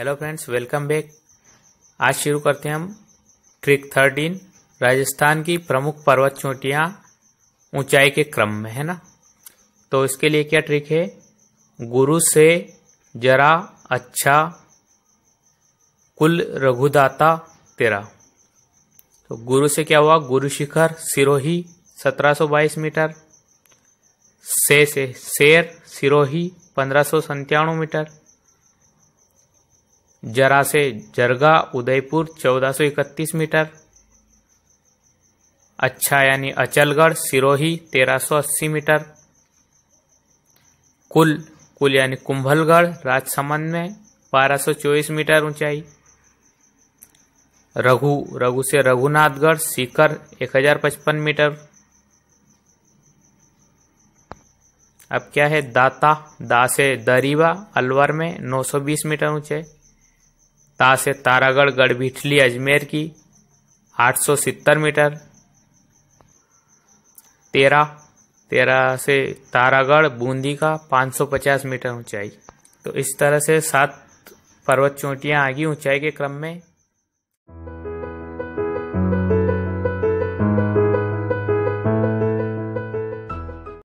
hello friends welcome back आज शुरू करते हैं हम ट्रिक थर्टीन राजस्थान की प्रमुख पर्वत चोटियाँ ऊंचाई के क्रम में है ना तो इसके लिए क्या ट्रिक है गुरु से जरा अच्छा कुल रघुदाता तेरा तो गुरु से क्या हुआ गुरु शिखर सिरोही 1722 मीटर से से शेर सिरोही पंद्रह मीटर जरा से जरगा उदयपुर 1431 मीटर अच्छा यानी अचलगढ़ सिरोही 1380 मीटर कुल कुल यानी कुंभलगढ़ राजसमंद में 1224 मीटर ऊंचाई रघु रघु से रघुनाथगढ़ सीकर 1055 मीटर अब क्या है दाता दा से दरीवा अलवर में 920 मीटर ऊंचाई ता से तारागढ़ गढ़भिठली अजमेर की 870 मीटर तेरह तेरह से तारागढ़ बूंदी का 550 मीटर ऊंचाई तो इस तरह से सात पर्वत चोटियां आगे ऊंचाई के क्रम में